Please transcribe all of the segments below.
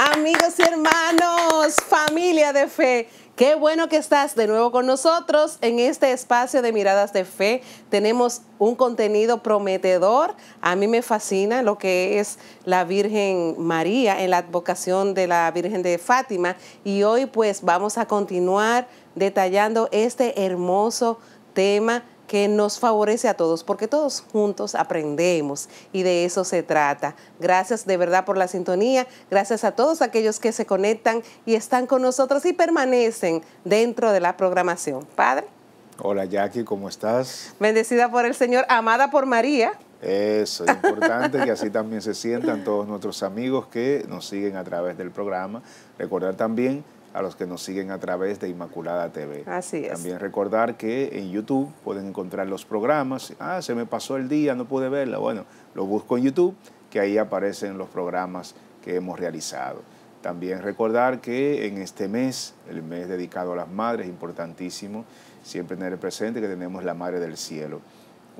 Amigos y hermanos, familia de fe, qué bueno que estás de nuevo con nosotros en este espacio de miradas de fe. Tenemos un contenido prometedor. A mí me fascina lo que es la Virgen María en la advocación de la Virgen de Fátima y hoy pues vamos a continuar detallando este hermoso tema que nos favorece a todos, porque todos juntos aprendemos y de eso se trata. Gracias de verdad por la sintonía, gracias a todos aquellos que se conectan y están con nosotros y permanecen dentro de la programación. Padre. Hola Jackie, ¿cómo estás? Bendecida por el Señor, amada por María. Eso, es importante que así también se sientan todos nuestros amigos que nos siguen a través del programa. Recordar también a los que nos siguen a través de Inmaculada TV. Así es. También recordar que en YouTube pueden encontrar los programas. Ah, se me pasó el día, no pude verla. Bueno, lo busco en YouTube, que ahí aparecen los programas que hemos realizado. También recordar que en este mes, el mes dedicado a las madres, importantísimo, siempre tener presente que tenemos la Madre del Cielo,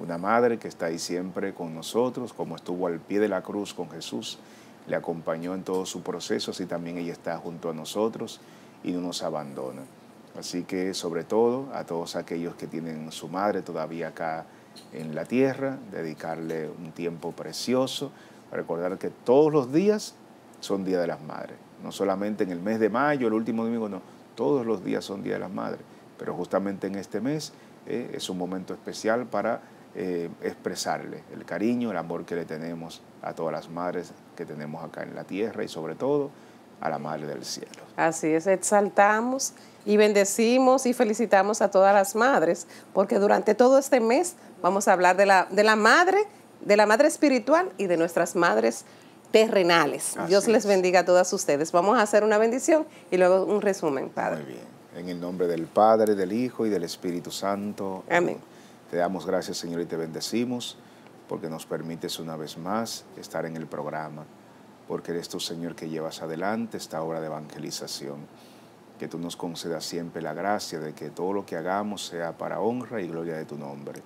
una madre que está ahí siempre con nosotros, como estuvo al pie de la cruz con Jesús, le acompañó en todo su proceso, así también ella está junto a nosotros y no nos abandona. Así que sobre todo a todos aquellos que tienen su madre todavía acá en la tierra, dedicarle un tiempo precioso, recordar que todos los días son Día de las Madres, no solamente en el mes de mayo, el último domingo, no, todos los días son Día de las Madres, pero justamente en este mes eh, es un momento especial para eh, expresarle el cariño, el amor que le tenemos a todas las madres que tenemos acá en la tierra y sobre todo a la Madre del Cielo. Así es, exaltamos y bendecimos y felicitamos a todas las madres, porque durante todo este mes vamos a hablar de la, de la madre, de la madre espiritual y de nuestras madres terrenales. Dios les bendiga a todas ustedes. Vamos a hacer una bendición y luego un resumen, Padre. Muy bien. En el nombre del Padre, del Hijo y del Espíritu Santo. Amén. Te damos gracias, Señor, y te bendecimos porque nos permites una vez más estar en el programa porque eres tú, Señor, que llevas adelante esta obra de evangelización. Que tú nos concedas siempre la gracia de que todo lo que hagamos sea para honra y gloria de tu nombre.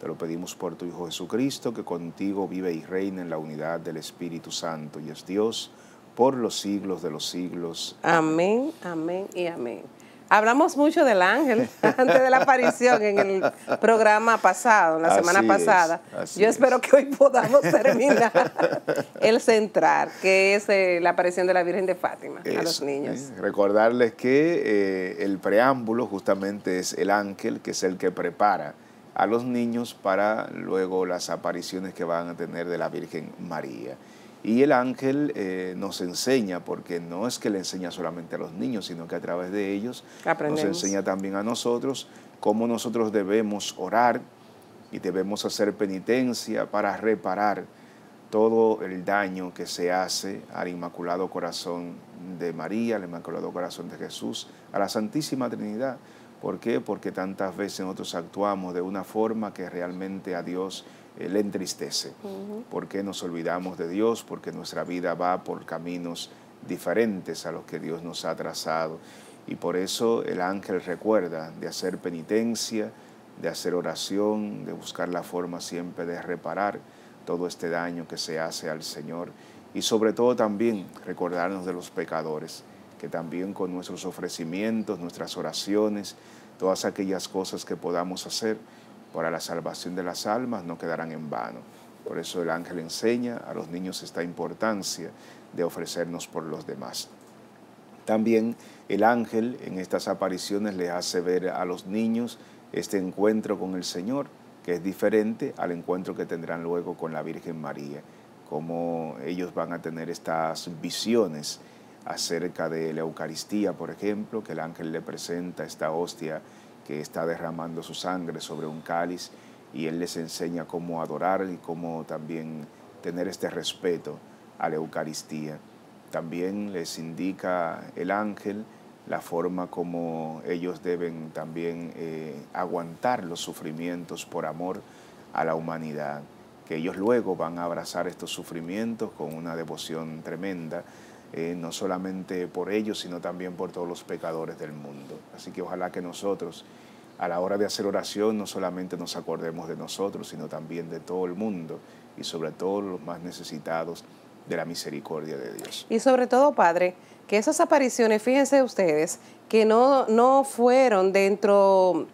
Te lo pedimos por tu Hijo Jesucristo, que contigo vive y reina en la unidad del Espíritu Santo y es Dios por los siglos de los siglos. amén, amén y amén. Hablamos mucho del ángel antes de la aparición en el programa pasado, en la semana pasada. Yo espero que hoy podamos terminar el centrar, que es eh, la aparición de la Virgen de Fátima a los niños. Eh, recordarles que eh, el preámbulo justamente es el ángel, que es el que prepara a los niños para luego las apariciones que van a tener de la Virgen María. Y el ángel eh, nos enseña, porque no es que le enseña solamente a los niños, sino que a través de ellos nos enseña también a nosotros cómo nosotros debemos orar y debemos hacer penitencia para reparar todo el daño que se hace al Inmaculado Corazón de María, al Inmaculado Corazón de Jesús, a la Santísima Trinidad. ¿Por qué? Porque tantas veces nosotros actuamos de una forma que realmente a Dios eh, le entristece, porque nos olvidamos de Dios, porque nuestra vida va por caminos diferentes a los que Dios nos ha trazado. Y por eso el ángel recuerda de hacer penitencia, de hacer oración, de buscar la forma siempre de reparar todo este daño que se hace al Señor y sobre todo también recordarnos de los pecadores, que también con nuestros ofrecimientos, nuestras oraciones, todas aquellas cosas que podamos hacer, para la salvación de las almas no quedarán en vano. Por eso el ángel enseña a los niños esta importancia de ofrecernos por los demás. También el ángel en estas apariciones le hace ver a los niños este encuentro con el Señor, que es diferente al encuentro que tendrán luego con la Virgen María, Cómo ellos van a tener estas visiones acerca de la Eucaristía, por ejemplo, que el ángel le presenta esta hostia que está derramando su sangre sobre un cáliz y Él les enseña cómo adorar y cómo también tener este respeto a la Eucaristía. También les indica el ángel la forma como ellos deben también eh, aguantar los sufrimientos por amor a la humanidad, que ellos luego van a abrazar estos sufrimientos con una devoción tremenda eh, no solamente por ellos, sino también por todos los pecadores del mundo. Así que ojalá que nosotros, a la hora de hacer oración, no solamente nos acordemos de nosotros, sino también de todo el mundo y sobre todo los más necesitados de la misericordia de Dios. Y sobre todo, Padre, que esas apariciones, fíjense ustedes, que no, no fueron dentro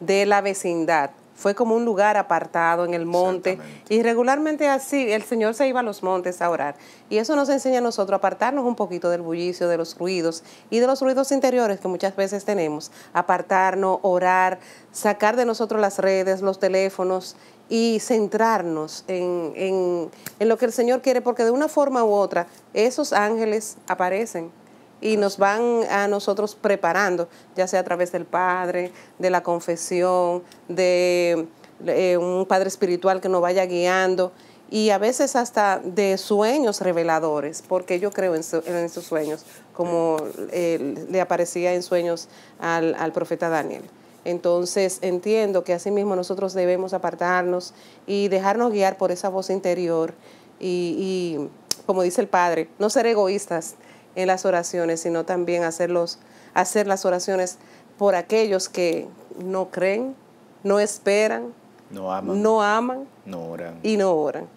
de la vecindad, fue como un lugar apartado en el monte. Y regularmente así, el Señor se iba a los montes a orar. Y eso nos enseña a nosotros a apartarnos un poquito del bullicio, de los ruidos y de los ruidos interiores que muchas veces tenemos. Apartarnos, orar, sacar de nosotros las redes, los teléfonos y centrarnos en, en, en lo que el Señor quiere, porque de una forma u otra esos ángeles aparecen y nos van a nosotros preparando, ya sea a través del Padre, de la confesión, de eh, un Padre espiritual que nos vaya guiando y a veces hasta de sueños reveladores, porque yo creo en, esos sueños, como eh, le aparecía en sueños al, profeta Daniel. Entonces entiendo que asimismo nosotros debemos apartarnos y dejarnos guiar por esa voz interior y, y como dice el Padre, no ser egoístas, en las oraciones, sino también hacerlos, hacer las oraciones por aquellos que no creen, no esperan, no aman, no, aman, no y no oran.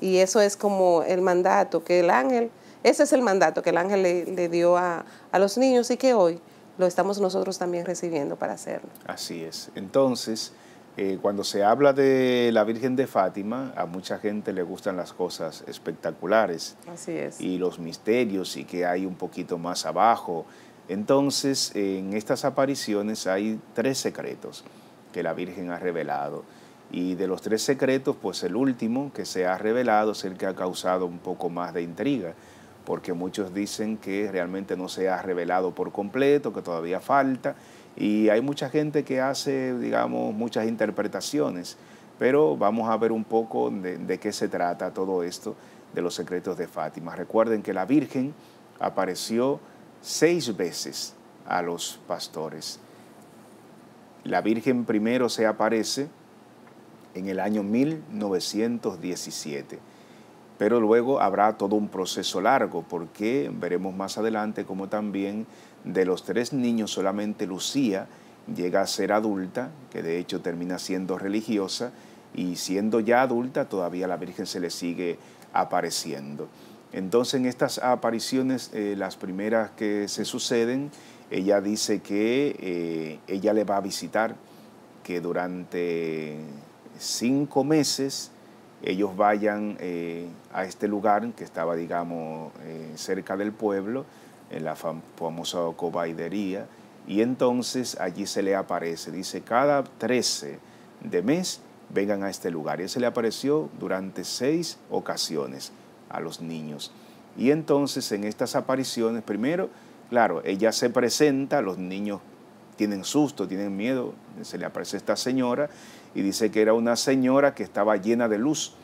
Y eso es como el mandato que el ángel, ese es el mandato que el ángel le, dio a, a los niños y que hoy lo estamos nosotros también recibiendo para hacerlo. Así es. Entonces, eh, cuando se habla de la Virgen de Fátima, a mucha gente le gustan las cosas espectaculares. Y los misterios y que hay un poquito más abajo. Entonces, en estas apariciones hay tres secretos que la Virgen ha revelado. Y de los tres secretos, pues el último que se ha revelado es el que ha causado un poco más de intriga, porque muchos dicen que realmente no se ha revelado por completo, que todavía falta y hay mucha gente que hace, digamos, muchas interpretaciones, pero vamos a ver un poco de, qué se trata todo esto de los secretos de Fátima. Recuerden que la Virgen apareció seis veces a los pastores. La Virgen primero se aparece en el año 1917, pero luego habrá todo un proceso largo, porque veremos más adelante cómo también de los tres niños solamente Lucía llega a ser adulta, que de hecho termina siendo religiosa, y siendo ya adulta todavía la Virgen se le sigue apareciendo. Entonces en estas apariciones, eh, las primeras que se suceden, ella dice que eh, ella le va a visitar, que durante cinco meses ellos vayan eh, a este lugar que estaba, digamos, cerca del pueblo, en la famosa cobaidería, y entonces allí se le aparece, dice, cada 13 de mes vengan a este lugar. Y se le apareció durante seis ocasiones a los niños. Y entonces en estas apariciones, primero, claro, ella se presenta, los niños tienen susto, tienen miedo, se le aparece esta señora y dice que era una señora que estaba llena de luz,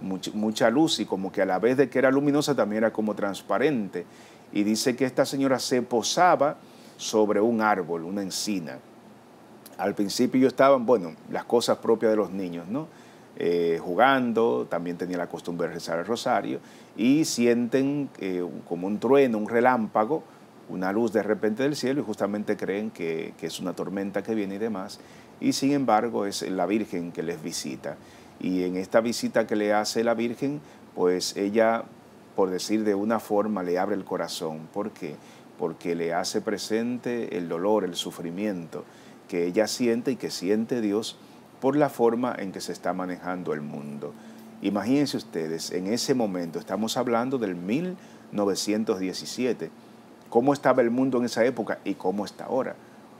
mucha, mucha luz y como que a la vez de que era luminosa también era como transparente y dice que esta señora se posaba sobre un árbol, una encina. Al principio yo estaban, bueno, las cosas propias de los niños, ¿no? Eh, jugando, también tenía la costumbre de rezar el rosario, y sienten eh, como un trueno, un relámpago, una luz de repente del cielo, y justamente creen que, que es una tormenta que viene y demás, y sin embargo es la Virgen que les visita. Y en esta visita que le hace la Virgen, pues ella por decir de una forma, le abre el corazón. ¿Por qué? Porque le hace presente el dolor, el sufrimiento que ella siente y que siente Dios por la forma en que se está manejando el mundo. Imagínense ustedes, en ese momento, estamos hablando del 1917, cómo estaba el mundo en esa época y cómo está ahora.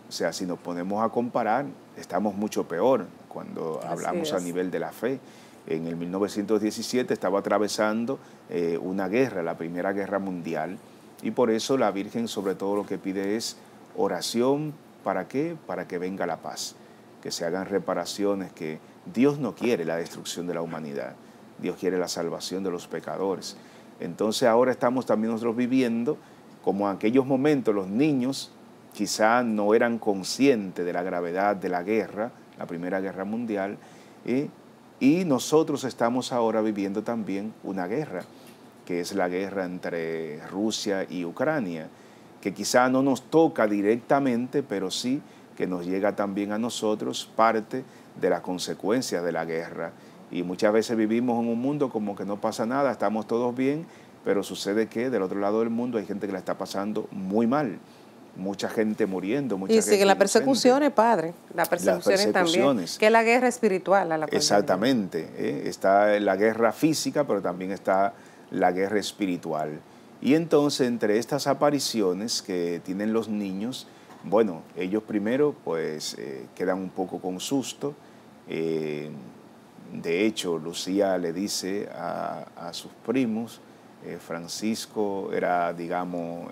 O sea, si nos ponemos a comparar, estamos mucho peor cuando hablamos a nivel de la fe en el 1917 estaba atravesando eh, una guerra, la Primera Guerra Mundial, y por eso la Virgen sobre todo lo que pide es oración, ¿para qué? Para que venga la paz, que se hagan reparaciones, que Dios no quiere la destrucción de la humanidad, Dios quiere la salvación de los pecadores. Entonces ahora estamos también nosotros viviendo como en aquellos momentos los niños quizá no eran conscientes de la gravedad de la guerra, la Primera Guerra Mundial, y y nosotros estamos ahora viviendo también una guerra, que es la guerra entre Rusia y Ucrania, que quizá no nos toca directamente, pero sí que nos llega también a nosotros parte de las consecuencias de la guerra. Y muchas veces vivimos en un mundo como que no pasa nada, estamos todos bien, pero sucede que del otro lado del mundo hay gente que la está pasando muy mal mucha gente muriendo. Mucha y siguen las persecuciones, padre, La persecución también, que la guerra espiritual. A la Exactamente, ¿eh? está la guerra física, pero también está la guerra espiritual. Y entonces, entre estas apariciones que tienen los niños, bueno, ellos primero pues eh, quedan un poco con susto. Eh, de hecho, Lucía le dice a sus primos, eh, Francisco era, digamos,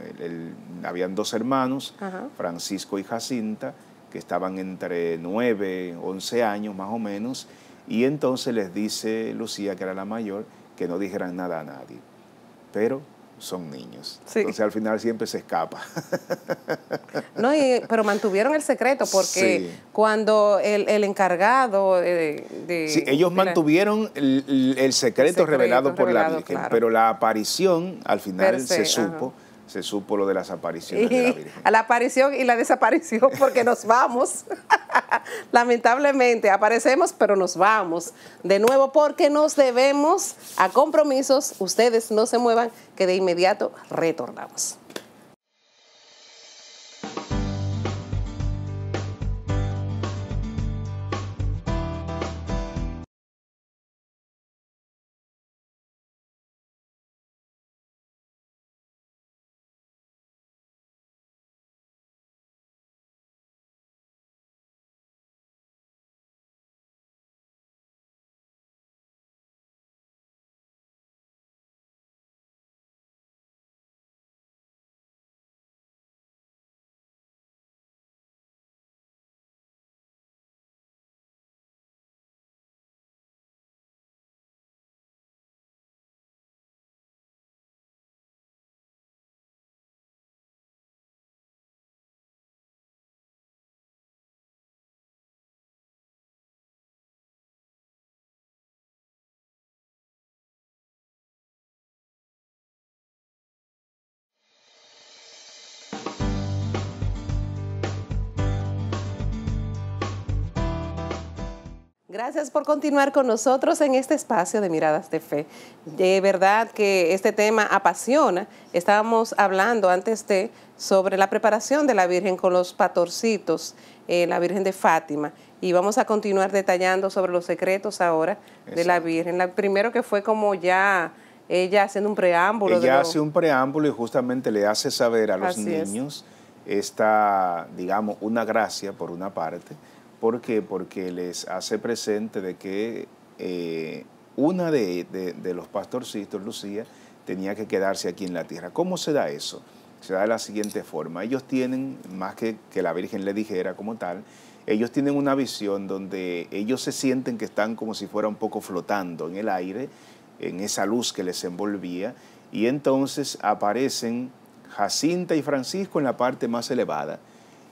habían dos hermanos, Francisco y Jacinta, que estaban entre 9, 11 años más o menos, y entonces les dice Lucía, que era la mayor, que no dijeran nada a nadie. Pero son niños. Entonces al final siempre se escapa. no, pero mantuvieron el secreto porque cuando el, encargado eh, de, Sí, ellos mantuvieron el, secreto revelado por la Virgen, pero la aparición al final se, supo se supo lo de las apariciones de la Virgen. A la aparición y la desaparición, porque nos vamos. Lamentablemente, aparecemos, pero nos vamos. De nuevo, porque nos debemos a compromisos. Ustedes no se muevan, que de inmediato retornamos. Gracias por continuar con nosotros en este espacio de Miradas de Fe. De verdad que este tema apasiona. Estábamos hablando antes de sobre la preparación de la Virgen con los patorcitos, eh, la Virgen de Fátima. Y vamos a continuar detallando sobre los secretos ahora de la Virgen. La, primero que fue como ya ella haciendo un preámbulo. Ella hace un preámbulo y justamente le hace saber a los niños esta, digamos, una gracia por una parte ¿Por qué? Porque les hace presente de que eh, una de, los pastorcitos, Lucía, tenía que quedarse aquí en la tierra. ¿Cómo se da eso? Se da de la siguiente forma. Ellos tienen, más que, que la Virgen le dijera como tal, ellos tienen una visión donde ellos se sienten que están como si fuera un poco flotando en el aire, en esa luz que les envolvía, y entonces aparecen Jacinta y Francisco en la parte más elevada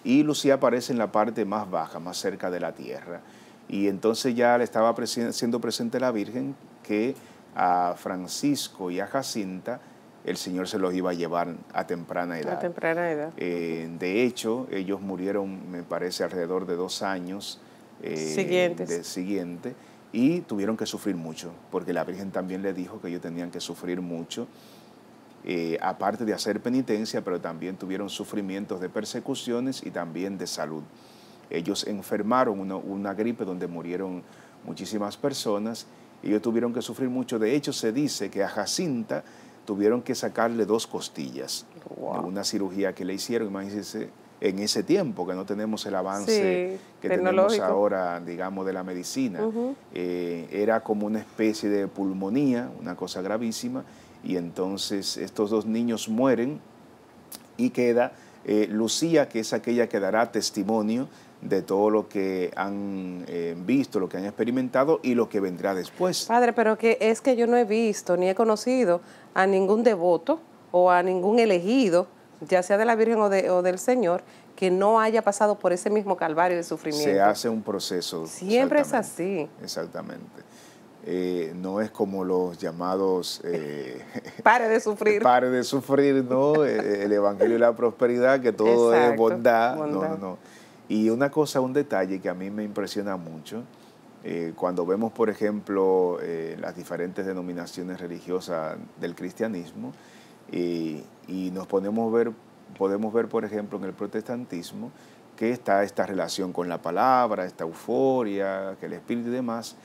y Lucía aparece en la parte más baja, más cerca de la tierra. Y entonces ya le estaba siendo presente la Virgen que a Francisco y a Jacinta el Señor se los iba a llevar a temprana edad. A temprana edad. Eh, de hecho, ellos murieron, me parece, alrededor de dos años eh, siguientes. siguiente y tuvieron que sufrir mucho, porque la Virgen también le dijo que ellos tenían que sufrir mucho eh, aparte de hacer penitencia, pero también tuvieron sufrimientos de persecuciones y también de salud. Ellos enfermaron una, gripe donde murieron muchísimas personas, ellos tuvieron que sufrir mucho. De hecho, se dice que a Jacinta tuvieron que sacarle dos costillas una cirugía que le hicieron, imagínense, en ese tiempo que no tenemos el avance que tenemos ahora, digamos, de la medicina. Eh, era como una especie de pulmonía, una cosa gravísima, y entonces estos dos niños mueren y queda eh, Lucía, que es aquella que dará testimonio de todo lo que han eh, visto, lo que han experimentado y lo que vendrá después. Padre, pero que es que yo no he visto ni he conocido a ningún devoto o a ningún elegido, ya sea de la Virgen o del Señor, que no haya pasado por ese mismo calvario de sufrimiento. Se hace un proceso. Siempre es así. Exactamente. Eh, no es como los llamados... Eh, pare de sufrir. Pare de sufrir, ¿no? E-, e-, el Evangelio de la Prosperidad, que todo es bondad. No, no, no. Y una cosa, un detalle que a mí me impresiona mucho, eh, cuando vemos, por ejemplo, eh, las diferentes denominaciones religiosas del cristianismo, y nos ponemos ver, podemos ver, por ejemplo, en el protestantismo, que está esta relación con la palabra, esta euforia, que el espíritu y demás,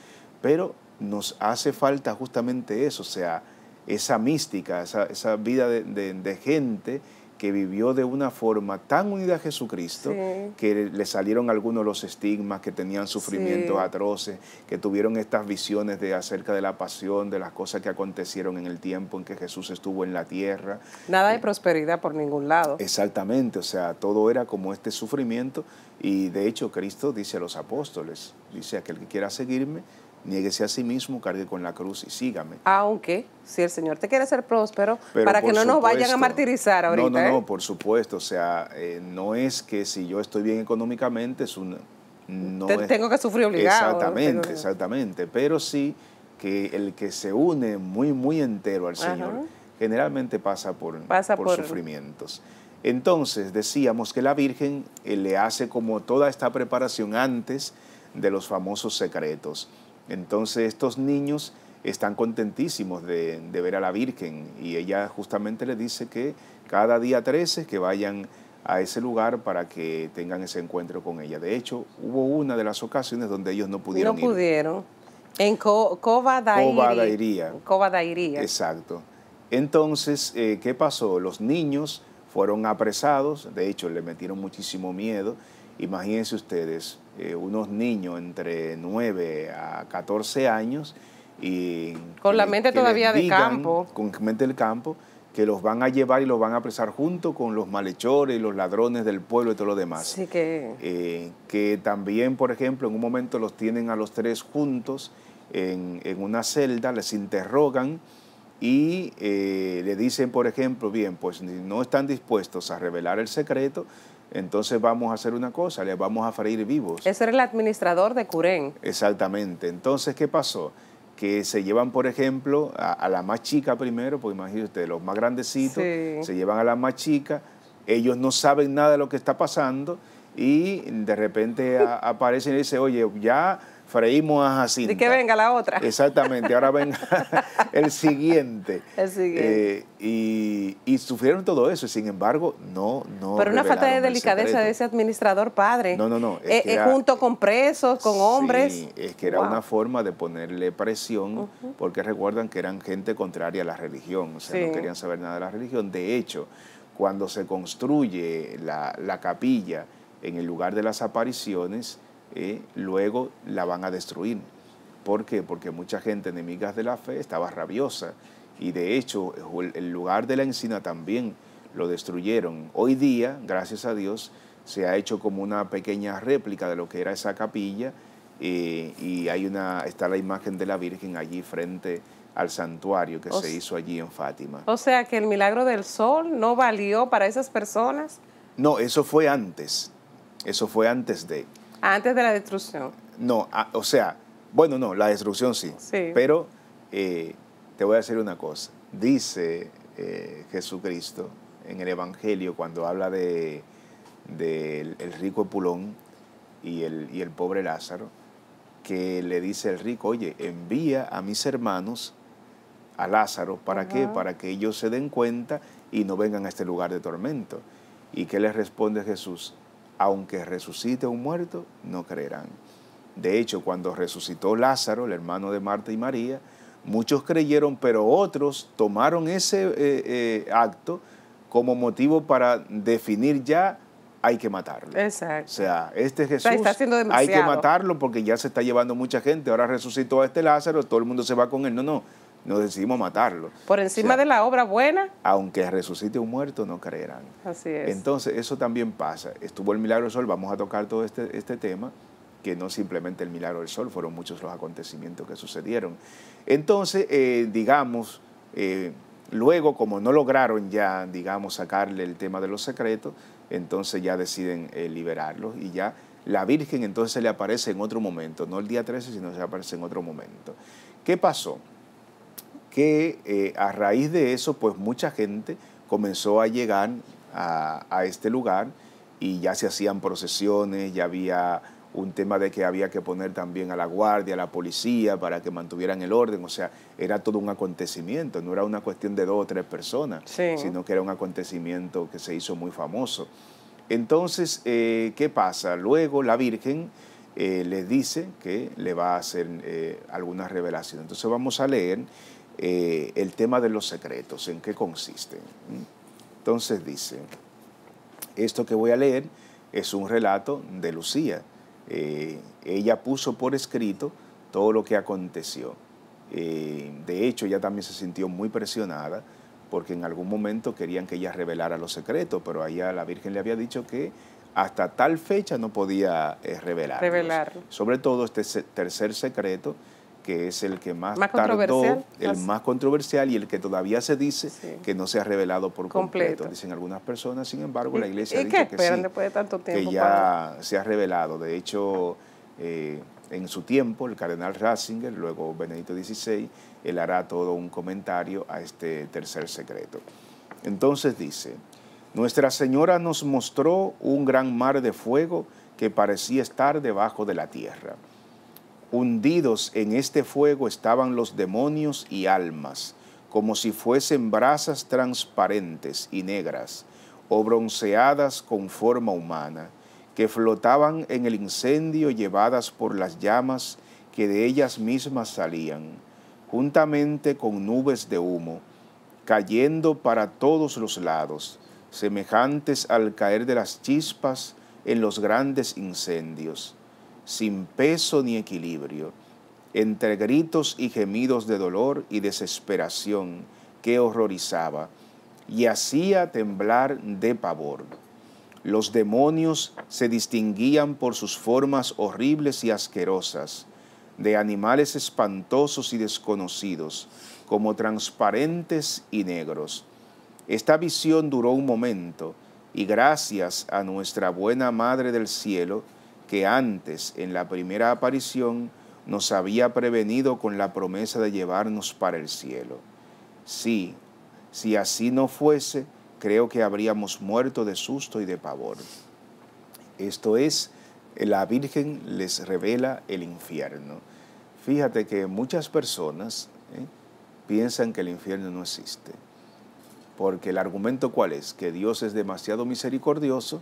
pero nos hace falta justamente eso, o sea, esa mística, esa, vida de, gente que vivió de una forma tan unida a Jesucristo que le salieron algunos los estigmas, que tenían sufrimientos atroces, que tuvieron estas visiones de acerca de la pasión, de las cosas que acontecieron en el tiempo en que Jesús estuvo en la tierra. Nada de eh, prosperidad por ningún lado. Exactamente, o sea, todo era como este sufrimiento y de hecho Cristo dice a los apóstoles, dice aquel que quiera seguirme, Niéguese a sí mismo, cargue con la cruz y sígame. Aunque, si el Señor te quiere ser próspero, para que no nos vayan a martirizar ahorita. No, no, ¿eh? no, por supuesto. O sea, eh, no es que si yo estoy bien económicamente, es un... tengo que sufrir obligado. Exactamente, exactamente. Pero sí que el que se une muy, muy entero al Señor generalmente pasa por, sufrimientos. Entonces decíamos que la Virgen eh, le hace como toda esta preparación antes de los famosos secretos. Entonces estos niños están contentísimos de, ver a la Virgen y ella justamente le dice que cada día 13 que vayan a ese lugar para que tengan ese encuentro con ella. De hecho, hubo una de las ocasiones donde ellos no pudieron. No pudieron. En Covadairía. Covadairía. Exacto. Entonces, eh, ¿qué pasó? Los niños fueron apresados, de hecho le metieron muchísimo miedo. Imagínense ustedes, eh, unos niños entre 9 a 14 años y... Con la mente todavía de campo. Con mente del campo, que los van a llevar y los van a apresar junto con los malhechores, y los ladrones del pueblo y todo lo demás. Así que... Eh, que también, por ejemplo, en un momento los tienen a los tres juntos en, una celda, les interrogan y eh, le dicen, por ejemplo, bien, pues no están dispuestos a revelar el secreto, entonces vamos a hacer una cosa, les vamos a freír vivos. Ese era el administrador de Curén. Exactamente. Entonces, ¿qué pasó? Que se llevan, por ejemplo, a, la más chica primero, pues imagínense los más grandecitos, se llevan a la más chica, ellos no saben nada de lo que está pasando y de repente aparecen y dicen, oye, ya freímos a Jacinta. Y que venga la otra. Exactamente, ahora venga el siguiente. El siguiente. Eh, y, sufrieron todo eso, sin embargo, no, no. Pero una falta de delicadeza de ese administrador padre. No, no, no. Eh, eh, junto con presos, con sí, hombres. Es que era una forma de ponerle presión, porque recuerdan que eran gente contraria a la religión, o sea, no querían saber nada de la religión. De hecho, cuando se construye la capilla en el lugar de las apariciones, luego la van a destruir. ¿Por qué? Porque mucha gente enemiga de la fe estaba rabiosa y de hecho el lugar de la encina también lo destruyeron. Hoy día, gracias a Dios, se ha hecho como una pequeña réplica de lo que era esa capilla eh, y hay una, está la imagen de la Virgen allí frente al santuario que se hizo allí en Fátima. O sea que el milagro del sol no valió para esas personas. No, eso fue antes, eso fue antes de... Antes de la destrucción. No, ah, o sea, bueno, no, la destrucción sí. sí. Pero eh, te voy a decir una cosa. Dice eh, Jesucristo en el Evangelio cuando habla de, el, rico Epulón y el, el pobre Lázaro, que le dice el rico, oye, envía a mis hermanos a Lázaro, ¿para qué? Para que ellos se den cuenta y no vengan a este lugar de tormento. ¿Y qué le responde Jesús? aunque resucite un muerto, no creerán. De hecho, cuando resucitó Lázaro, el hermano de Marta y María, muchos creyeron, pero otros tomaron ese eh, eh, acto como motivo para definir ya hay que matarlo. Exacto. O sea, este Jesús hay que matarlo porque ya se está llevando mucha gente. Ahora resucitó a este Lázaro, todo el mundo se va con él. No, no nos decidimos matarlo. Por encima de la obra buena. Aunque resucite un muerto, no creerán. Así es. Entonces, eso también pasa. Estuvo el milagro del sol, vamos a tocar todo este, este tema, que no simplemente el milagro del sol, fueron muchos los acontecimientos que sucedieron. Entonces, eh, digamos, eh, luego como no lograron ya, digamos, sacarle el tema de los secretos, entonces ya deciden eh, liberarlos y ya la Virgen entonces se le aparece en otro momento, no el día 13, sino se le aparece en otro momento. ¿Qué pasó? que eh, a raíz de eso, pues mucha gente comenzó a llegar a, este lugar y ya se hacían procesiones, ya había un tema de que había que poner también a la guardia, a la policía, para que mantuvieran el orden. O sea, era todo un acontecimiento, no era una cuestión de dos o tres personas, sino que era un acontecimiento que se hizo muy famoso. Entonces, eh, ¿qué pasa? Luego la Virgen eh, les dice que le va a hacer algunas revelaciones. Entonces vamos a leer eh, el tema de los secretos, en qué consisten. ¿Mm? Entonces dice, esto que voy a leer es un relato de Lucía. Eh, ella puso por escrito todo lo que aconteció. Eh, de hecho, ella también se sintió muy presionada porque en algún momento querían que ella revelara los secretos, pero allá la Virgen le había dicho que hasta tal fecha no podía revelar revelar. Sobre todo este tercer secreto que es el que más, tardó, el más controversial y el que todavía se dice que no se ha revelado por completo. Dicen algunas personas, sin embargo, la iglesia dice que, tanto que ya se ha revelado. De hecho, eh, en su tiempo, el cardenal Ratzinger, luego Benedicto XVI, él hará todo un comentario a este tercer secreto. Entonces dice, Nuestra Señora nos mostró un gran mar de fuego que parecía estar debajo de la tierra. Hundidos en este fuego estaban los demonios y almas, como si fuesen brasas transparentes y negras, o bronceadas con forma humana, que flotaban en el incendio llevadas por las llamas que de ellas mismas salían, juntamente con nubes de humo, cayendo para todos los lados, semejantes al caer de las chispas en los grandes incendios sin peso ni equilibrio, entre gritos y gemidos de dolor y desesperación que horrorizaba y hacía temblar de pavor. Los demonios se distinguían por sus formas horribles y asquerosas, de animales espantosos y desconocidos, como transparentes y negros. Esta visión duró un momento, y gracias a nuestra buena Madre del Cielo, que antes en la primera aparición nos había prevenido con la promesa de llevarnos para el cielo. Sí, si así no fuese, creo que habríamos muerto de susto y de pavor. Esto es, la Virgen les revela el infierno. Fíjate que muchas personas ¿eh? piensan que el infierno no existe, porque el argumento cuál es, que Dios es demasiado misericordioso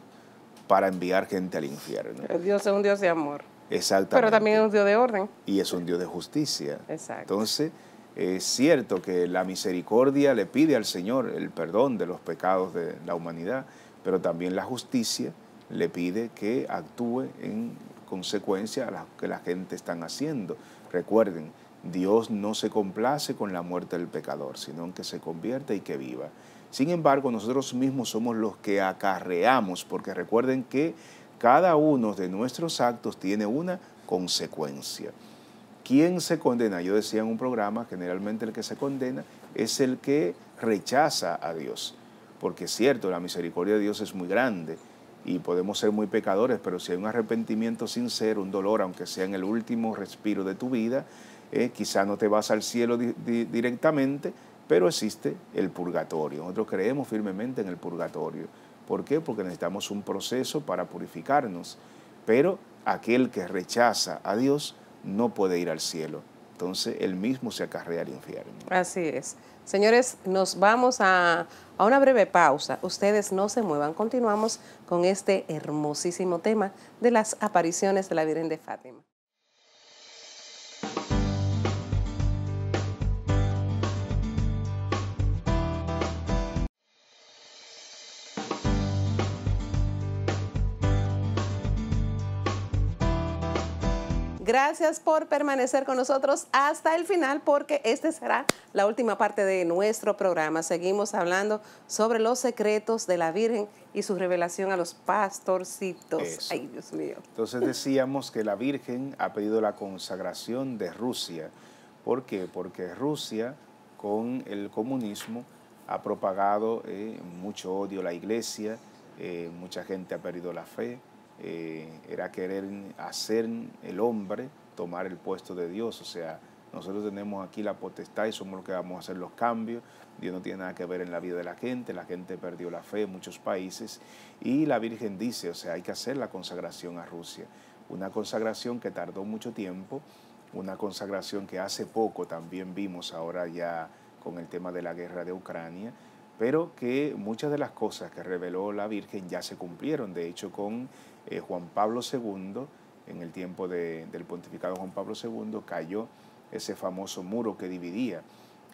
para enviar gente al infierno. Dios es un Dios de amor. Exactamente. Pero también es un Dios de orden. Y es un Dios de justicia. Exacto. Entonces, es cierto que la misericordia le pide al Señor el perdón de los pecados de la humanidad, pero también la justicia le pide que actúe en consecuencia a lo que la gente está haciendo. Recuerden, Dios no se complace con la muerte del pecador, sino que se convierta y que viva. Sin embargo, nosotros mismos somos los que acarreamos, porque recuerden que cada uno de nuestros actos tiene una consecuencia. ¿Quién se condena? Yo decía en un programa, generalmente el que se condena es el que rechaza a Dios, porque es cierto, la misericordia de Dios es muy grande y podemos ser muy pecadores, pero si hay un arrepentimiento sincero, un dolor, aunque sea en el último respiro de tu vida, eh, quizá no te vas al cielo directamente, pero existe el purgatorio. Nosotros creemos firmemente en el purgatorio. ¿Por qué? Porque necesitamos un proceso para purificarnos. Pero aquel que rechaza a Dios no puede ir al cielo. Entonces él mismo se acarrea al infierno. Así es. Señores, nos vamos a, a una breve pausa. Ustedes no se muevan. Continuamos con este hermosísimo tema de las apariciones de la Virgen de Fátima. Gracias por permanecer con nosotros hasta el final porque esta será la última parte de nuestro programa. Seguimos hablando sobre los secretos de la Virgen y su revelación a los pastorcitos. Ay, Dios mío. Entonces decíamos que la Virgen ha pedido la consagración de Rusia. ¿Por qué? Porque Rusia con el comunismo ha propagado eh, mucho odio a la iglesia, eh, mucha gente ha perdido la fe. Eh, era querer hacer el hombre tomar el puesto de Dios. O sea, nosotros tenemos aquí la potestad y somos los que vamos a hacer los cambios. Dios no tiene nada que ver en la vida de la gente, la gente perdió la fe en muchos países. Y la Virgen dice, o sea, hay que hacer la consagración a Rusia. Una consagración que tardó mucho tiempo, una consagración que hace poco también vimos ahora ya con el tema de la guerra de Ucrania, pero que muchas de las cosas que reveló la Virgen ya se cumplieron, de hecho con eh, Juan Pablo II, en el tiempo del pontificado Juan Pablo II, cayó ese famoso muro que dividía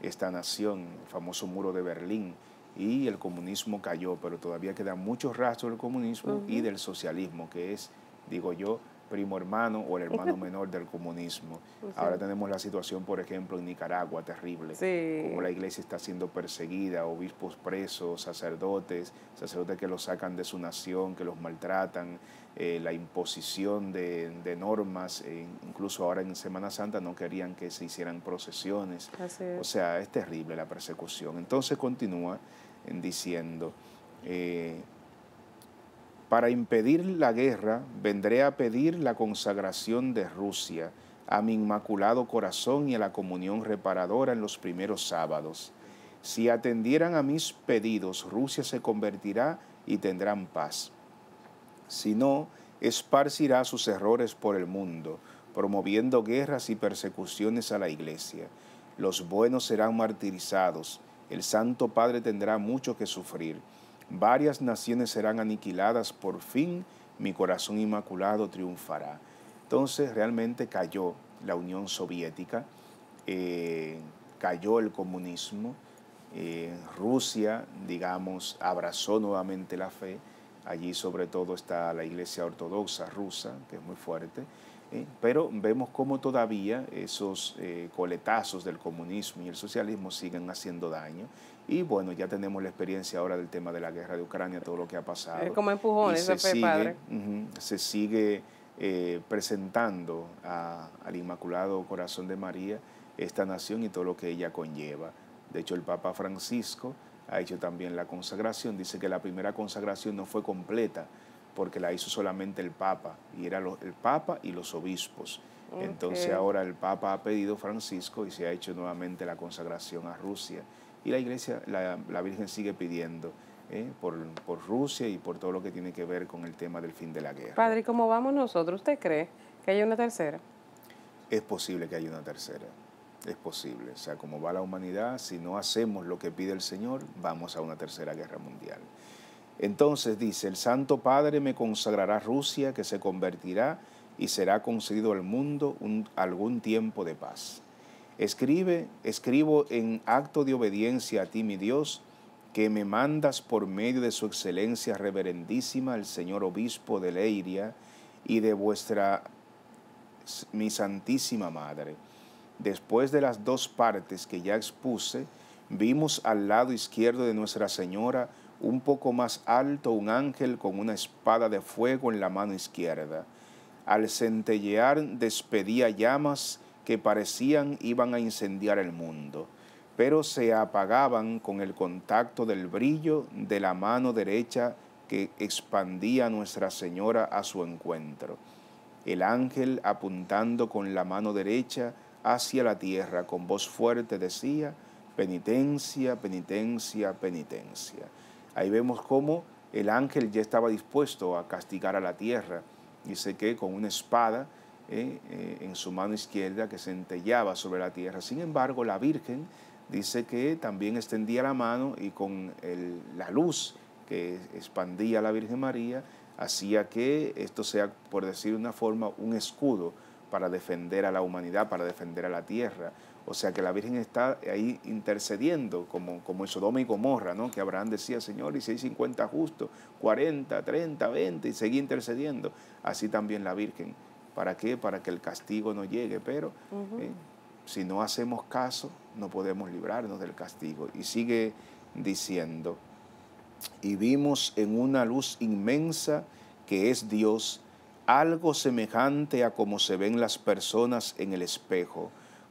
esta nación, el famoso muro de Berlín, y el comunismo cayó, pero todavía quedan muchos rastros del comunismo y del socialismo, que es, digo yo, primo hermano o el hermano menor del comunismo. Ahora tenemos la situación, por ejemplo, en Nicaragua, terrible, como la iglesia está siendo perseguida, obispos presos, sacerdotes, sacerdotes que los sacan de su nación, que los maltratan, eh, la imposición de, normas, eh, incluso ahora en Semana Santa no querían que se hicieran procesiones. O sea, es terrible la persecución. Entonces continúa diciendo... Eh, para impedir la guerra, vendré a pedir la consagración de Rusia a mi inmaculado corazón y a la comunión reparadora en los primeros sábados. Si atendieran a mis pedidos, Rusia se convertirá y tendrán paz. Si no, esparcirá sus errores por el mundo, promoviendo guerras y persecuciones a la iglesia. Los buenos serán martirizados, el Santo Padre tendrá mucho que sufrir Varias naciones serán aniquiladas, por fin mi corazón inmaculado triunfará. Entonces realmente cayó la Unión Soviética, eh, cayó el comunismo, eh, Rusia, digamos, abrazó nuevamente la fe, allí sobre todo está la Iglesia Ortodoxa rusa, que es muy fuerte, eh, pero vemos cómo todavía esos coletazos del comunismo y el socialismo siguen haciendo daño y bueno, ya tenemos la experiencia ahora del tema de la guerra de Ucrania, todo lo que ha pasado. Es como se, sigue, se eh, sigue presentando al Inmaculado Corazón de María esta nación y todo lo que ella conlleva. De hecho, el Papa Francisco ha hecho también la consagración. Dice que la primera consagración no fue completa porque la hizo solamente el Papa, y era el Papa y los obispos. Entonces ahora el Papa ha pedido Francisco y se ha hecho nuevamente la consagración a Rusia. Y la Iglesia, la, Virgen sigue pidiendo. ¿eh? Por, Rusia y por todo lo que tiene que ver con el tema del fin de la guerra. Padre, ¿cómo vamos nosotros? ¿Usted cree que hay una tercera? Es posible que haya una tercera, es posible. O sea, como va la humanidad, si no hacemos lo que pide el Señor, vamos a una tercera guerra mundial. Entonces dice, el Santo Padre me consagrará Rusia, que se convertirá y será concedido al mundo un, algún tiempo de paz. Escribe, escribo en acto de obediencia a ti, mi Dios, que me mandas por medio de su excelencia reverendísima, el señor obispo de Leiria, y de vuestra, mi santísima madre. Después de las dos partes que ya expuse, vimos al lado izquierdo de Nuestra Señora, un poco más alto, un ángel con una espada de fuego en la mano izquierda. Al centellear despedía llamas que parecían iban a incendiar el mundo, pero se apagaban con el contacto del brillo de la mano derecha que expandía Nuestra Señora a su encuentro. El ángel, apuntando con la mano derecha hacia la tierra, con voz fuerte decía, penitencia, penitencia, penitencia. Ahí vemos cómo el ángel ya estaba dispuesto a castigar a la tierra. Dice que con una espada eh, eh, en su mano izquierda que centellaba sobre la tierra. Sin embargo, la Virgen dice que también extendía la mano y con la luz que expandía la Virgen María, hacía que esto sea, por decir una forma, un escudo para defender a la humanidad, para defender a la tierra. O sea que la Virgen está ahí intercediendo, como, como Sodoma y Gomorra, ¿no? que Abraham decía, Señor, y si hay 50 justos, 40, 30, 20, y seguía intercediendo. Así también la Virgen ¿Para qué? Para que el castigo no llegue, pero eh, si no hacemos caso, no podemos librarnos del castigo. Y sigue diciendo, y vimos en una luz inmensa que es Dios, algo semejante a como se ven las personas en el espejo,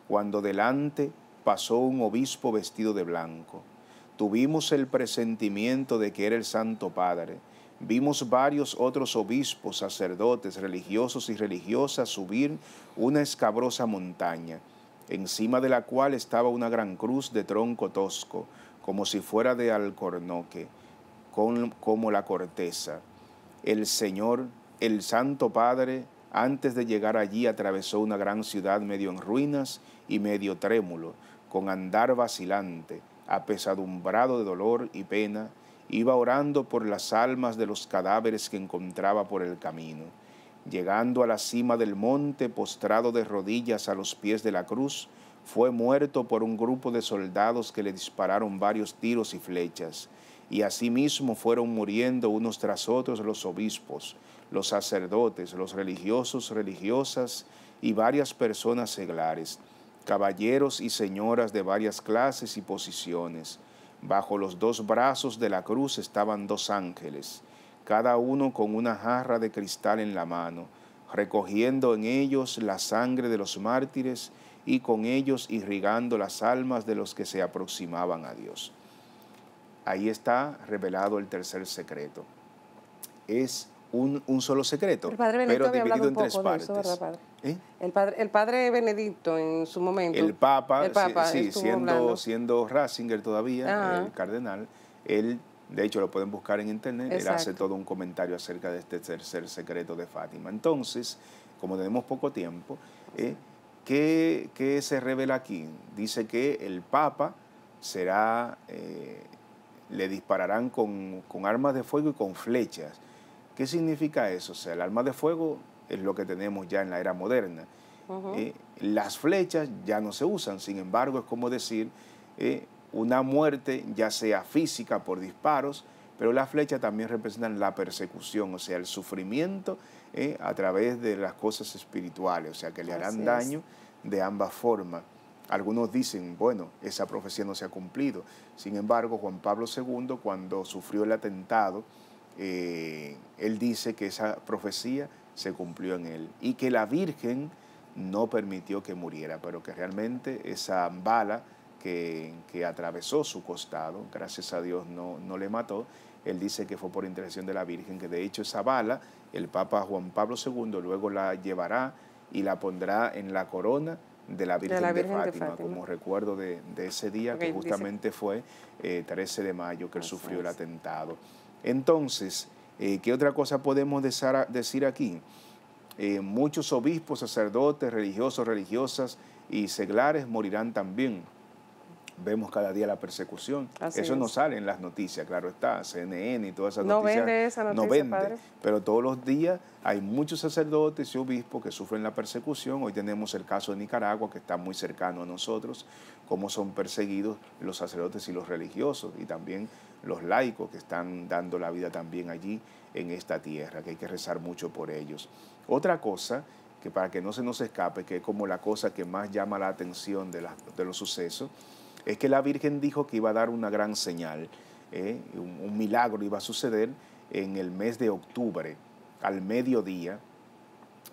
cuando delante pasó un obispo vestido de blanco. Tuvimos el presentimiento de que era el Santo Padre, Vimos varios otros obispos, sacerdotes, religiosos y religiosas subir una escabrosa montaña, encima de la cual estaba una gran cruz de tronco tosco, como si fuera de alcornoque, con, como la corteza. El Señor, el Santo Padre, antes de llegar allí atravesó una gran ciudad medio en ruinas y medio trémulo, con andar vacilante, apesadumbrado de dolor y pena, iba orando por las almas de los cadáveres que encontraba por el camino. Llegando a la cima del monte, postrado de rodillas a los pies de la cruz, fue muerto por un grupo de soldados que le dispararon varios tiros y flechas. Y asimismo fueron muriendo unos tras otros los obispos, los sacerdotes, los religiosos, religiosas y varias personas seglares, caballeros y señoras de varias clases y posiciones Bajo los dos brazos de la cruz estaban dos ángeles, cada uno con una jarra de cristal en la mano, recogiendo en ellos la sangre de los mártires y con ellos irrigando las almas de los que se aproximaban a Dios. Ahí está revelado el tercer secreto. Es un, solo secreto, pero, dividido en tres partes. ¿Eh? El, padre, el padre Benedicto en su momento. El Papa, sí, siendo, siendo Ratzinger todavía, el cardenal, él, de hecho lo pueden buscar en internet, él hace todo un comentario acerca de este tercer secreto de Fátima. Entonces, como tenemos poco tiempo, eh, ¿Qué, se revela aquí? Dice que el Papa será, eh, le dispararán con, con armas de fuego y con flechas. ¿Qué significa eso? O sea, el arma de fuego es lo que tenemos ya en la era moderna. Eh, las flechas ya no se usan, sin embargo es como decir eh, una muerte ya sea física por disparos, pero las flechas también representan la persecución, o sea, el sufrimiento eh, a través de las cosas espirituales, o sea, que le harán daño de ambas formas. Algunos dicen, bueno, esa profecía no se ha cumplido. Sin embargo, Juan Pablo II, cuando sufrió el atentado, él dice que esa profecía se cumplió en él y que la Virgen no permitió que muriera, pero que realmente esa bala que, atravesó su costado, gracias a Dios no, no le mató, él dice que fue por intercesión de la Virgen, que de hecho esa bala el Papa Juan Pablo II luego la llevará y la pondrá en la corona de la Virgen, de, Fátima, como recuerdo de, ese día que justamente fue 13 eh, de mayo que él sufrió el atentado. Entonces, eh, ¿Qué otra cosa podemos decir aquí? Eh, muchos obispos, sacerdotes, religiosos, religiosas y seglares morirán también. Vemos cada día la persecución. Eso no sale en las noticias, claro está, CNN y todas esas noticias. no Vende esa noticia, Pero todos los días hay muchos sacerdotes y obispos que sufren la persecución. Hoy tenemos el caso de Nicaragua, que está muy cercano a nosotros, cómo son perseguidos los sacerdotes y los religiosos. Y también los laicos que están dando la vida también allí en esta tierra, que hay que rezar mucho por ellos. Otra cosa que para que no se nos escape, que es como la cosa que más llama la atención de, los sucesos, es que la Virgen dijo que iba a dar una gran señal, ¿eh? un, milagro iba a suceder en el mes de octubre, al mediodía,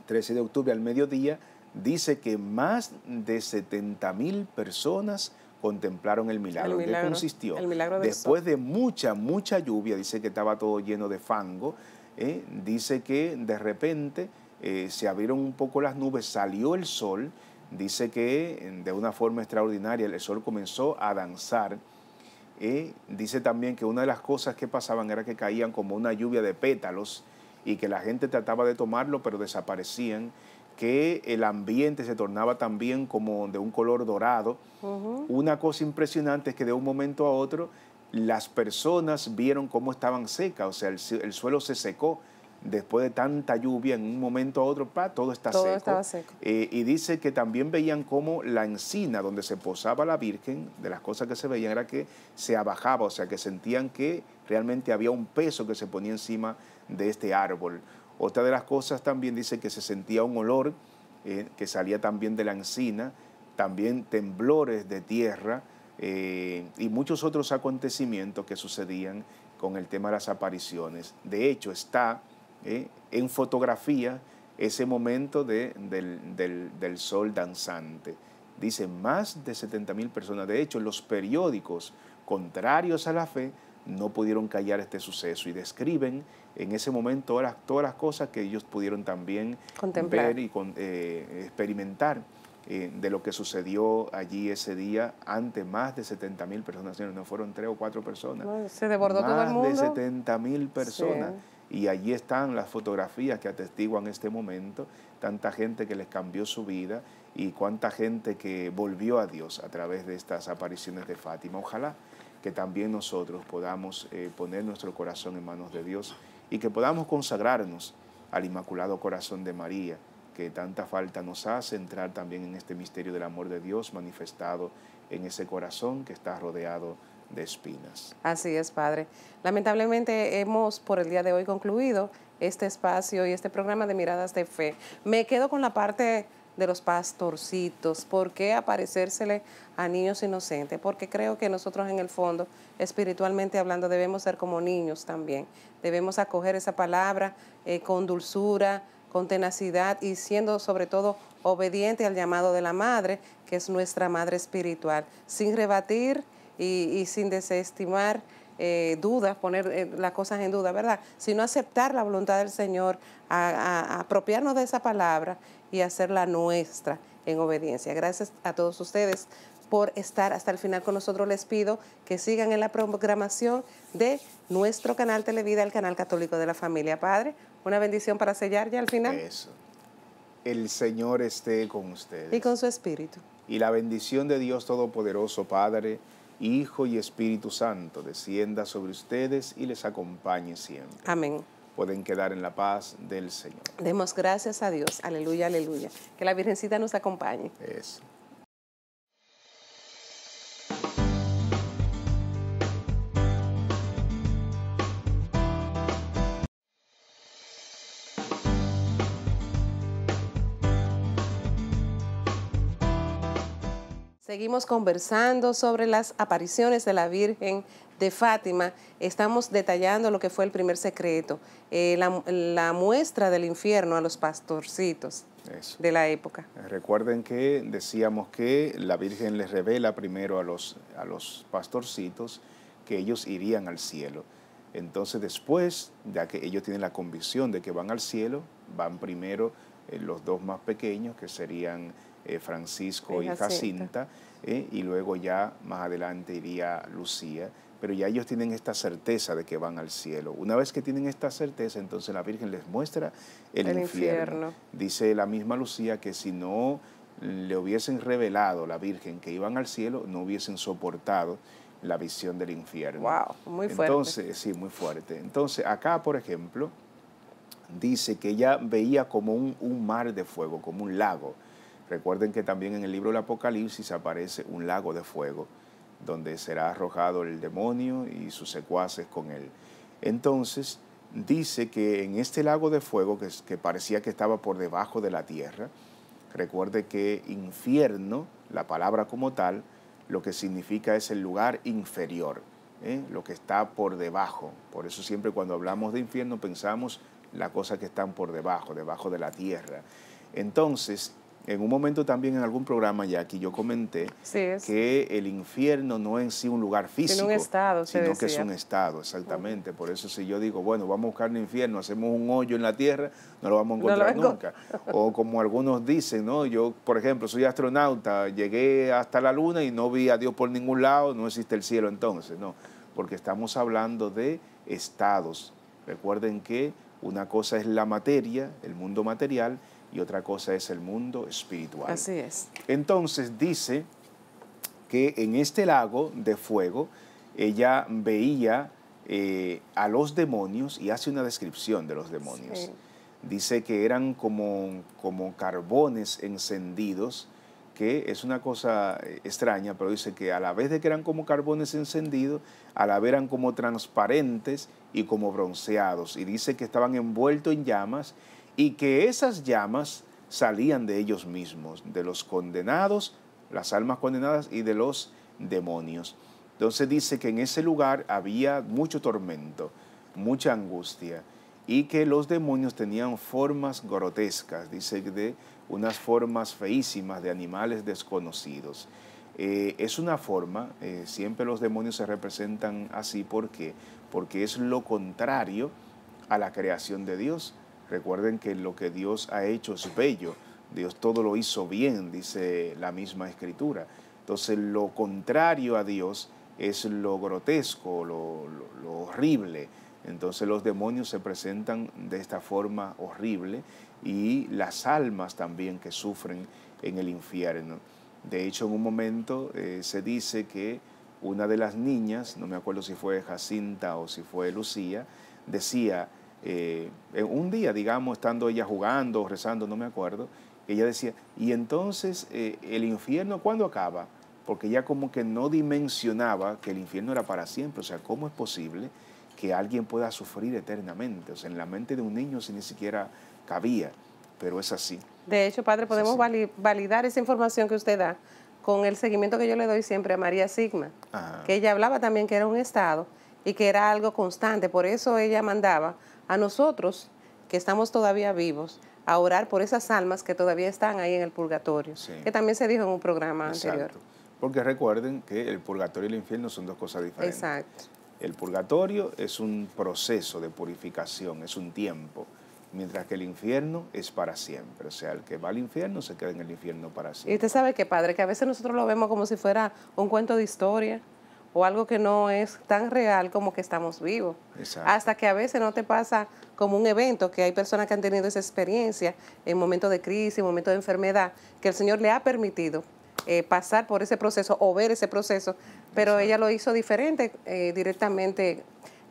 13 de octubre al mediodía, dice que más de 70 mil personas contemplaron el milagro. ¿Qué consistió? Después de mucha, mucha lluvia, dice que estaba todo lleno de fango, ¿eh? dice que de repente eh, se abrieron un poco las nubes, salió el sol, dice que eh, de una forma extraordinaria el sol comenzó a danzar. dice también que una de las cosas que pasaban era que caían como una lluvia de pétalos y que la gente trataba de tomarlo, pero desaparecían que el ambiente se tornaba también como de un color dorado. Una cosa impresionante es que de un momento a otro las personas vieron cómo estaban secas, o sea, el, suelo se secó después de tanta lluvia, en un momento a otro, pa, todo está Estaba seco. Eh, y dice que también veían cómo la encina donde se posaba la Virgen, de las cosas que se veían era que se abajaba, o sea, que sentían que realmente había un peso que se ponía encima de este árbol. Otra de las cosas también dice que se sentía un olor eh, que salía también de la encina, también temblores de tierra eh, y muchos otros acontecimientos que sucedían con el tema de las apariciones. De hecho, está eh, en fotografía ese momento del, sol danzante. Dicen más de 70.000 personas. De hecho, los periódicos contrarios a la fe no pudieron callar este suceso y describen en ese momento todas las cosas que ellos pudieron también ver y eh, experimentar eh, de lo que sucedió allí ese día ante más de 70 mil personas, no fueron tres o cuatro personas. se desbordó todo el mundo. Más de 70 mil personas. Y allí están las fotografías que atestiguan este momento, tanta gente que les cambió su vida y cuánta gente que volvió a Dios a través de estas apariciones de Fátima. Ojalá que también nosotros podamos eh, poner nuestro corazón en manos de Dios y que podamos consagrarnos al Inmaculado Corazón de María, que tanta falta nos hace entrar también en este misterio del amor de Dios manifestado en ese corazón que está rodeado de espinas. Así es, Padre. Lamentablemente hemos por el día de hoy concluido este espacio y este programa de miradas de fe. Me quedo con la parte de los pastorcitos, por qué aparecérsele a niños inocentes, porque creo que nosotros en el fondo, espiritualmente hablando, debemos ser como niños también, debemos acoger esa palabra eh, con dulzura, con tenacidad y siendo sobre todo obediente al llamado de la madre, que es nuestra madre espiritual, sin rebatir y, sin desestimar eh, dudas, poner eh, las cosas en duda, ¿verdad? Sino aceptar la voluntad del Señor, apropiarnos de esa palabra y hacerla nuestra en obediencia. Gracias a todos ustedes por estar hasta el final con nosotros. Les pido que sigan en la programación de nuestro canal Televida, el canal católico de la familia. Padre, una bendición para sellar ya al final. Eso. El Señor esté con ustedes. Y con su espíritu. Y la bendición de Dios Todopoderoso, Padre, Hijo y Espíritu Santo, descienda sobre ustedes y les acompañe siempre. Amén pueden quedar en la paz del Señor. Demos gracias a Dios. Aleluya, aleluya. Que la Virgencita nos acompañe. Eso. Seguimos conversando sobre las apariciones de la Virgen de Fátima. Estamos detallando lo que fue el primer secreto, eh, la, muestra del infierno a los pastorcitos de la época. Recuerden que decíamos que la Virgen les revela primero a los, a los pastorcitos que ellos irían al cielo. Entonces después, ya que ellos tienen la convicción de que van al cielo, van primero eh, los dos más pequeños, que serían eh, Francisco y Jacinta, eh, y luego ya más adelante iría Lucía, pero ya ellos tienen esta certeza de que van al cielo. Una vez que tienen esta certeza, entonces la Virgen les muestra el, infierno. Dice la misma Lucía que si no le hubiesen revelado la Virgen que iban al cielo, no hubiesen soportado la visión del infierno. Wow, muy fuerte. Entonces, sí, muy fuerte. Entonces, acá, por ejemplo, dice que ella veía como un, un mar de fuego, como un lago. Recuerden que también en el libro del Apocalipsis aparece un lago de fuego, donde será arrojado el demonio y sus secuaces con él. Entonces, dice que en este lago de fuego, que, parecía que estaba por debajo de la tierra, recuerde que infierno, la palabra como tal, lo que significa es el lugar inferior, ¿eh? lo que está por debajo. Por eso siempre cuando hablamos de infierno pensamos la cosa que están por debajo, debajo de la tierra. Entonces, en un momento también en algún programa ya aquí yo comenté que el infierno no es en sí un lugar físico, sino, un estado, sino que es un estado, exactamente. Por eso si yo digo, bueno, vamos a buscar el infierno, hacemos un hoyo en la tierra, no lo vamos a encontrar nunca. o como algunos dicen, ¿no? Yo, por ejemplo, soy astronauta, llegué hasta la luna y no vi a Dios por ningún lado, no existe el cielo entonces, no, porque estamos hablando de estados. Recuerden que una cosa es la materia, el mundo material, y otra cosa es el mundo espiritual. Así es. Entonces dice que en este lago de fuego ella veía eh, a los demonios y hace una descripción de los demonios. Dice que eran como, como carbones encendidos, que es una cosa eh, extraña, pero dice que a la vez de que eran como carbones encendidos, a la vez eran como transparentes y como bronceados. Y dice que estaban envueltos en llamas y que esas llamas salían de ellos mismos, de los condenados, las almas condenadas y de los demonios. Entonces dice que en ese lugar había mucho tormento, mucha angustia y que los demonios tenían formas grotescas, dice de unas formas feísimas de animales desconocidos. Eh, es una forma, eh, siempre los demonios se representan así, ¿por qué? Porque es lo contrario a la creación de Dios. Recuerden que lo que Dios ha hecho es bello. Dios todo lo hizo bien, dice la misma escritura. Entonces lo contrario a Dios es lo grotesco, lo, horrible. Entonces los demonios se presentan de esta forma horrible y las almas también que sufren en el infierno. De hecho, en un momento eh, se dice que una de las niñas, no me acuerdo si fue Jacinta o si fue Lucía, decía, eh, eh, un día, digamos, estando ella jugando, o rezando, no me acuerdo, ella decía, y entonces eh, el infierno, ¿cuándo acaba? Porque ella como que no dimensionaba que el infierno era para siempre, o sea, ¿cómo es posible que alguien pueda sufrir eternamente? O sea, en la mente de un niño si ni siquiera cabía, pero es así. De hecho, padre, podemos validar esa información que usted da con el seguimiento que yo le doy siempre a María Sigma, que ella hablaba también que era un estado y que era algo constante, por eso ella mandaba a nosotros que estamos todavía vivos a orar por esas almas que todavía están ahí en el purgatorio, que también se dijo en un programa anterior. Porque recuerden que el purgatorio y el infierno son dos cosas diferentes. Exacto. El purgatorio es un proceso de purificación, es un tiempo, mientras que el infierno es para siempre. O sea, el que va al infierno se queda en el infierno para siempre. Y usted sabe que, padre, que a veces nosotros lo vemos como si fuera un cuento de historia o algo que no es tan real como que estamos vivos. Hasta que a veces no te pasa como un evento, que hay personas que han tenido esa experiencia en momentos de crisis, en momentos de enfermedad, que el Señor le ha permitido eh, pasar por ese proceso o ver ese proceso, pero ella lo hizo diferente eh, directamente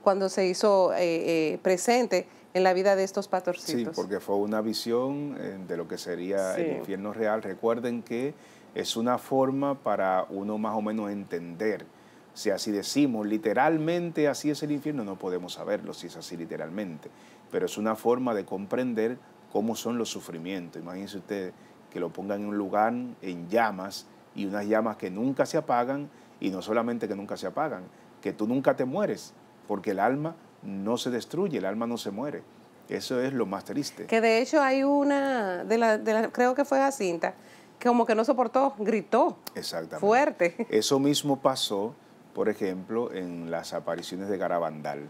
cuando se hizo eh, presente en la vida de estos pastorcitos. Sí, porque fue una visión de lo que sería el infierno real. Recuerden que es una forma para uno más o menos entender si así decimos, literalmente así es el infierno, no podemos saberlo si es así literalmente, pero es una forma de comprender cómo son los sufrimientos. Imagínense ustedes que lo pongan en un lugar en llamas y unas llamas que nunca se apagan y no solamente que nunca se apagan, que tú nunca te mueres, porque el alma no se destruye, el alma no se muere. Eso es lo más triste. Que de hecho hay una, de la, creo que fue Jacinta, que como que no soportó, gritó. Exactamente. Fuerte. Eso mismo pasó por ejemplo, en las apariciones de Garabandal,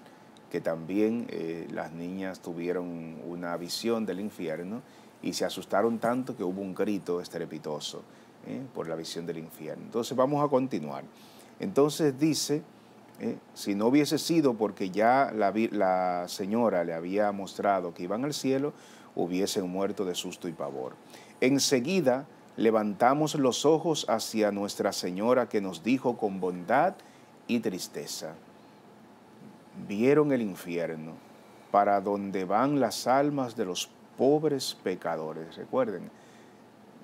que también eh, las niñas tuvieron una visión del infierno y se asustaron tanto que hubo un grito estrepitoso eh, por la visión del infierno. Entonces vamos a continuar. Entonces dice, eh, si no hubiese sido porque ya la, la señora le había mostrado que iban al cielo, hubiesen muerto de susto y pavor. Enseguida levantamos los ojos hacia Nuestra Señora que nos dijo con bondad, y tristeza. Vieron el infierno para donde van las almas de los pobres pecadores. Recuerden,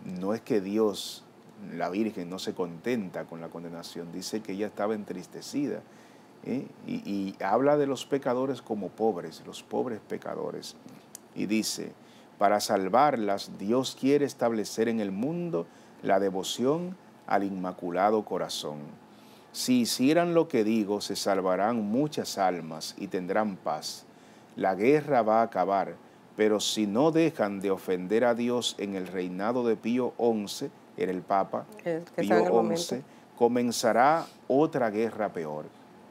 no es que Dios, la Virgen, no se contenta con la condenación, dice que ella estaba entristecida. ¿eh? y habla de los pecadores como pobres, los pobres pecadores. Y dice, para salvarlas, Dios quiere establecer en el mundo la devoción al Inmaculado Corazón si hicieran lo que digo, se salvarán muchas almas y tendrán paz. La guerra va a acabar, pero si no dejan de ofender a Dios en el reinado de Pío XI, en el Papa, Pío XI, comenzará otra guerra peor.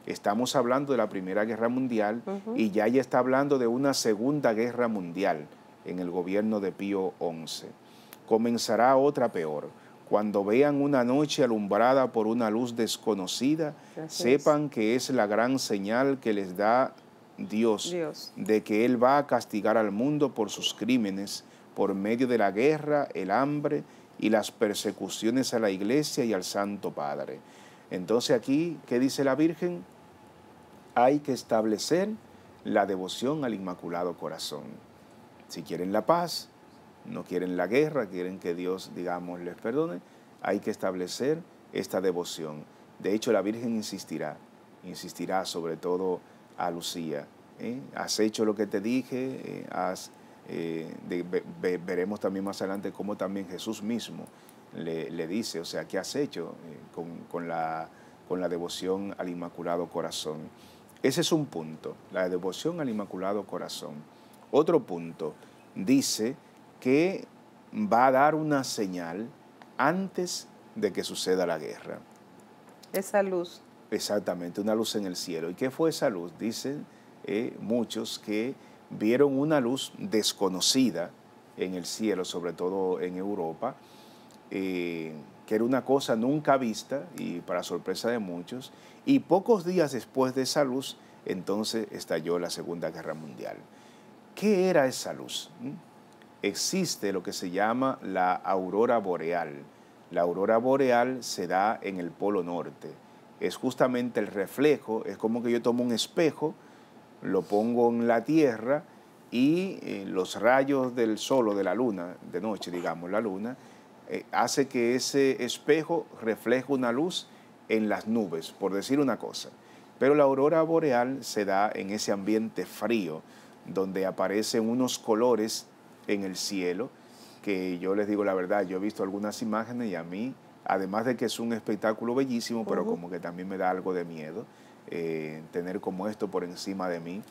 Estamos hablando de la Primera Guerra Mundial y ya ya está hablando de una Segunda Guerra Mundial en el gobierno de Pío XI. Comenzará otra peor cuando vean una noche alumbrada por una luz desconocida, sepan que es la gran señal que les da Dios, Dios, de que Él va a castigar al mundo por sus crímenes, por medio de la guerra, el hambre y las persecuciones a la iglesia y al Santo Padre. Entonces aquí, ¿qué dice la Virgen? Hay que establecer la devoción al Inmaculado Corazón. Si quieren la paz, no quieren la guerra, quieren que Dios, digamos, les perdone, hay que establecer esta devoción. De hecho, la Virgen insistirá, insistirá sobre todo a Lucía. ¿eh? Has hecho lo que te dije, eh, has, eh, veremos también más adelante cómo también Jesús mismo le, dice, o sea, ¿qué has hecho con, la, con la devoción al Inmaculado Corazón? Ese es un punto, la devoción al Inmaculado Corazón. Otro punto, dice que va a dar una señal antes de que suceda la guerra. Esa luz. Exactamente, una luz en el cielo. ¿Y qué fue esa luz? Dicen eh, muchos que vieron una luz desconocida en el cielo, sobre todo en Europa, eh, que era una cosa nunca vista y para sorpresa de muchos. Y pocos días después de esa luz, entonces estalló la Segunda Guerra Mundial. ¿Qué era esa luz? ¿Mm? existe lo que se llama la aurora boreal. La aurora boreal se da en el polo norte. Es justamente el reflejo, es como que yo tomo un espejo, lo pongo en la tierra y eh, los rayos del sol o de la luna, de noche digamos la luna, eh, hace que ese espejo refleje una luz en las nubes, por decir una cosa. Pero la aurora boreal se da en ese ambiente frío, donde aparecen unos colores en el cielo, que yo les digo la verdad, yo he visto algunas imágenes y a mí, además de que es un espectáculo bellísimo, pero como que también me da algo de miedo eh, tener como esto por encima de mí.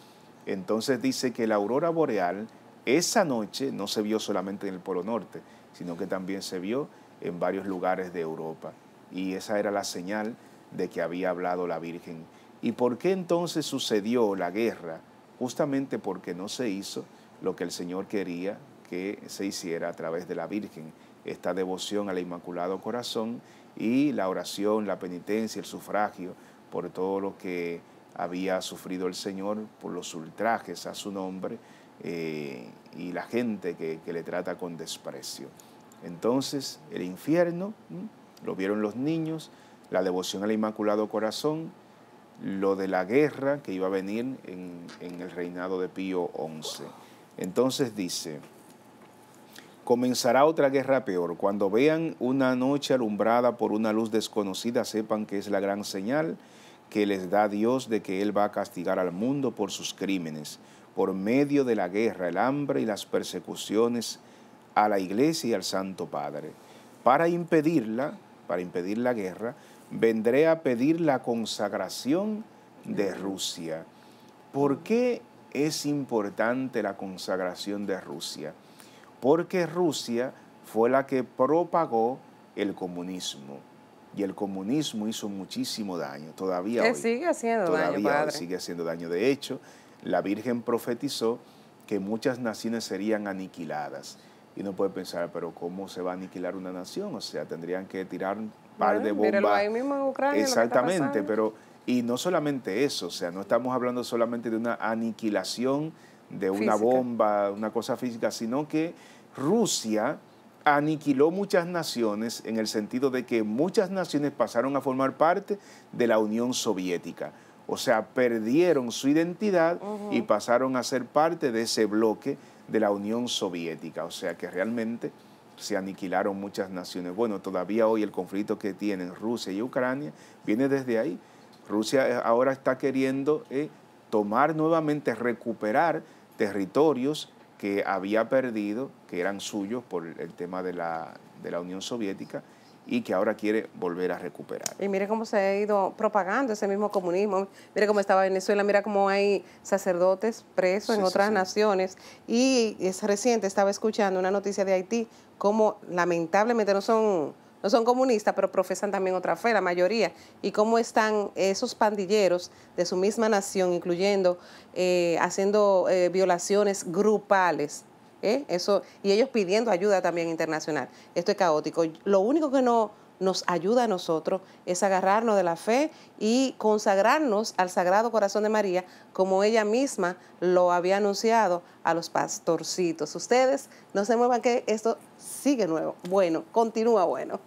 Entonces dice que la aurora boreal esa noche no se vio solamente en el Polo Norte, sino que también se vio en varios lugares de Europa. Y esa era la señal de que había hablado la Virgen. ¿Y por qué entonces sucedió la guerra? Justamente porque no se hizo lo que el Señor quería que se hiciera a través de la Virgen, esta devoción al Inmaculado Corazón y la oración, la penitencia, el sufragio por todo lo que había sufrido el Señor, por los ultrajes a su nombre eh, y la gente que, le trata con desprecio. Entonces, el infierno, lo vieron los niños, la devoción al Inmaculado Corazón, lo de la guerra que iba a venir en, en el reinado de Pío XI. Entonces dice, comenzará otra guerra peor. Cuando vean una noche alumbrada por una luz desconocida, sepan que es la gran señal que les da Dios de que Él va a castigar al mundo por sus crímenes, por medio de la guerra, el hambre y las persecuciones a la iglesia y al Santo Padre. Para impedirla, para impedir la guerra, vendré a pedir la consagración de Rusia. ¿Por qué es importante la consagración de Rusia, porque Rusia fue la que propagó el comunismo. Y el comunismo hizo muchísimo daño, todavía hoy. sigue haciendo todavía daño, sigue haciendo daño. De hecho, la Virgen profetizó que muchas naciones serían aniquiladas. Y uno puede pensar, pero ¿cómo se va a aniquilar una nación? O sea, tendrían que tirar un par de bombas. mismo en Ucrania, Exactamente, pero y no solamente eso, o sea, no estamos hablando solamente de una aniquilación de una bomba, una cosa física, sino que Rusia aniquiló muchas naciones en el sentido de que muchas naciones pasaron a formar parte de la Unión Soviética. O sea, perdieron su identidad y pasaron a ser parte de ese bloque de la Unión Soviética. O sea que realmente se aniquilaron muchas naciones. Bueno, todavía hoy el conflicto que tienen Rusia y Ucrania viene desde ahí. Rusia eh, ahora está queriendo eh, tomar nuevamente, recuperar territorios que había perdido, que eran suyos por el tema de la, de la Unión Soviética y que ahora quiere volver a recuperar. Y mire cómo se ha ido propagando ese mismo comunismo, mire cómo estaba Venezuela, mira cómo hay sacerdotes presos en otras naciones. Y es reciente, estaba escuchando una noticia de Haití, como lamentablemente no son no son comunistas, pero profesan también otra fe, la mayoría, y cómo están esos pandilleros de su misma nación, incluyendo eh, haciendo eh, violaciones grupales. ¿eh? Eso, y ellos pidiendo ayuda también internacional. Esto es caótico. Lo único que no nos ayuda a nosotros es agarrarnos de la fe y consagrarnos al Sagrado Corazón de María, como ella misma lo había anunciado a los pastorcitos. Ustedes no se muevan que esto sigue nuevo. Bueno, continúa bueno.